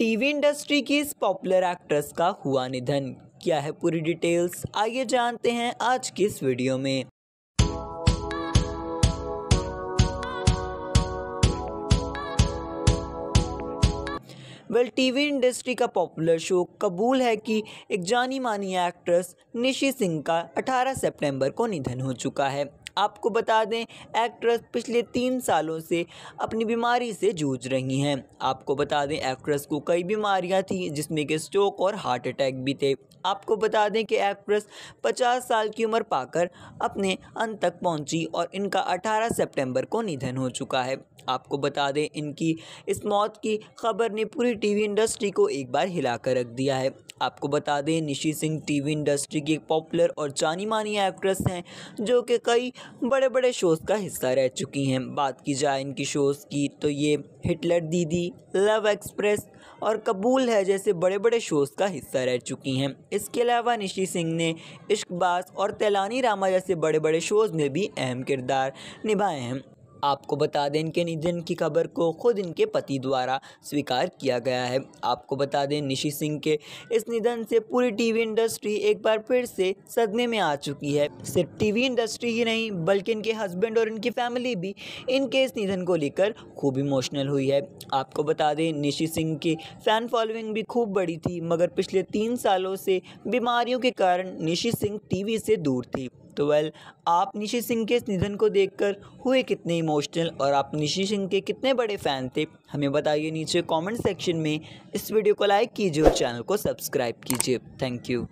TV industry की इस popular actress का हुआ निधन क्या है पूरी डिटेल्स आइए जानते हैं आज की इस वीडियो में वेल टीवी इंडस्ट्री का पॉपुलर शो कबूल है कि एक जानी मानी एक्ट्रेस निशी सिंह का 18 सितंबर को निधन हो चुका है आपको बता दें एक्ट्रेस पिछले तीन सालों से अपनी बीमारी से जूझ रही हैं आपको बता दें एक्ट्रेस को कई बीमारियां थी जिसमें कि स्ट्रोक और हार्ट अटैक भी थे आपको बता दें कि एक्ट्रेस 50 साल की उम्र पाकर अपने अंत तक पहुंची और इनका 18 सितंबर को निधन हो चुका है आपको बता दें इनकी इस मौत की खबर ने पूरी टीवी इंडस्ट्री को एक बार हिलाकर रख दिया है आपको बता दें निशी सिंह टीवी इंडस्ट्री की एक पॉपुलर और जानी मानी एक्ट्रेस हैं जो कि कई बड़े बड़े शोज़ का हिस्सा रह चुकी हैं बात की जाए इनकी शोज़ की तो ये हिटलर दीदी लव एक्सप्रेस और कबूल है जैसे बड़े बड़े शोज़ का हिस्सा रह चुकी हैं इसके अलावा निशी सिंह ने इश्कबाज और तेलानी रामा जैसे बड़े बड़े शोज़ में भी अहम किरदार निभाए हैं आपको बता दें इनके निधन की खबर को खुद इनके पति द्वारा स्वीकार किया गया है आपको बता दें निशी सिंह के इस निधन से पूरी टीवी इंडस्ट्री एक बार फिर से सदमे में आ चुकी है सिर्फ टीवी इंडस्ट्री ही नहीं बल्कि इनके हस्बैंड और इनकी फैमिली भी इनके इस निधन को लेकर खूब इमोशनल हुई है आपको बता दें निशी सिंह की फैन फॉलोइंग भी खूब बड़ी थी मगर पिछले तीन सालों से बीमारियों के कारण निशी सिंह टीवी से दूर थी तो वेल आप निशी सिंह के इस निधन को देखकर हुए कितने इमोशनल और आप निशी सिंह के कितने बड़े फ़ैन थे हमें बताइए नीचे कमेंट सेक्शन में इस वीडियो को लाइक कीजिए और चैनल को सब्सक्राइब कीजिए थैंक यू